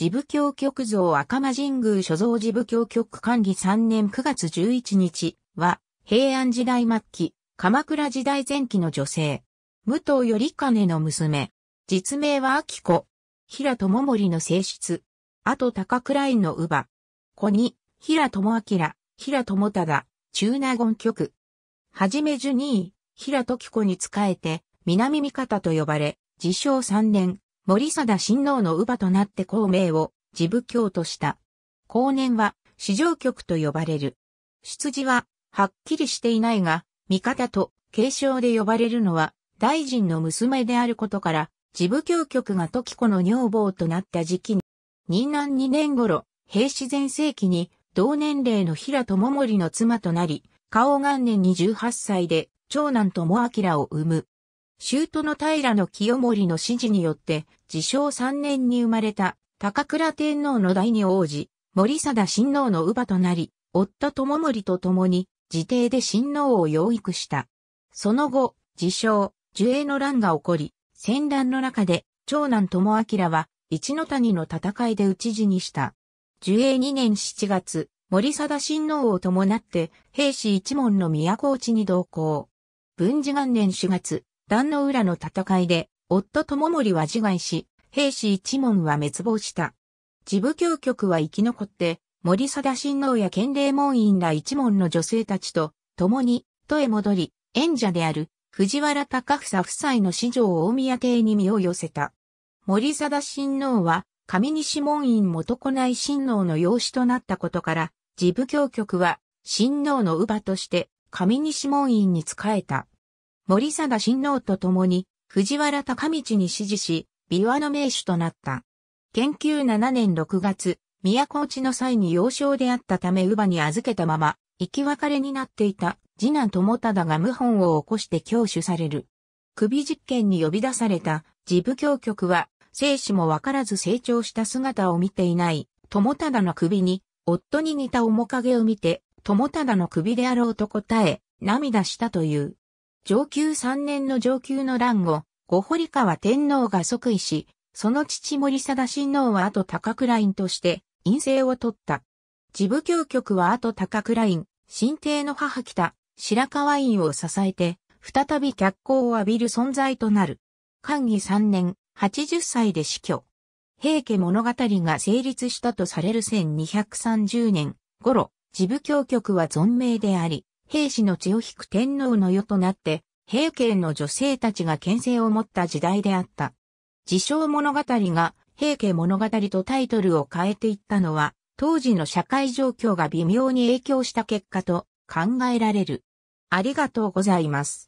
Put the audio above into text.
自部教局像赤間神宮所蔵自部教局管理3年9月11日は、平安時代末期、鎌倉時代前期の女性。武藤頼金の娘。実名は秋子。平智盛の性質、あと高倉院の乳母。子に、平智明、平智忠、中納言局。はじめ受任位、平時子に仕えて、南味方と呼ばれ、自称3年、森貞親王の乳母となって孔明を自部教とした。後年は、史上局と呼ばれる。出自は、はっきりしていないが、味方と継承で呼ばれるのは、大臣の娘であることから、自部教局が時子の女房となった時期に、任安2年頃、平氏全盛期に、同年齢の平智盛の妻となり、顔元年に18歳で、長男智明を産む。州都の平の清盛の指示によって、自称3年に生まれた高倉天皇の第二王子、森貞親王の乳母となり、夫智盛と共に、自邸で親王を養育した。その後、自称、樹栄の乱が起こり、戦乱の中で、長男智明は、一の谷の戦いで討ち死にした。樹栄2年7月、森貞親王を伴って、兵士一門の都落ちに同行。文治元年4月、壇の浦の戦いで、夫智盛は自害し、兵士一門は滅亡した。自部教局は生き残って、森貞親王や県令門院ら一門の女性たちと、共に、都へ戻り、縁者である、藤原高房夫妻の子女を大宮邸に身を寄せた。森貞親王は、上西門院元子内親王の養子となったことから、自部教局は、親王の乳母として、上西門院に仕えた。森貞親王と共に、藤原高道に支持し、琵琶の名手となった。研究7年6月、都落ちの際に幼少であったため乳母に預けたまま、生き別れになっていた次男友忠が謀反を起こして教主される。首実験に呼び出された自部教局は、生死もわからず成長した姿を見ていない、友忠の首に、夫に似た面影を見て、友忠の首であろうと答え、涙したという。上級3年の上級の乱後、後堀川天皇が即位し、その父森貞親王は後高倉院として、院政を取った。事部教局は後高倉院、新帝の母北、白河院を支えて、再び脚光を浴びる存在となる。寛義3年、80歳で死去。平家物語が成立したとされる1230年頃、事部教局は存命であり、兵士の血を引く天皇の世となって、平家の女性たちが牽制を持った時代であった。自称物語が平家物語とタイトルを変えていったのは、当時の社会状況が微妙に影響した結果と考えられる。ありがとうございます。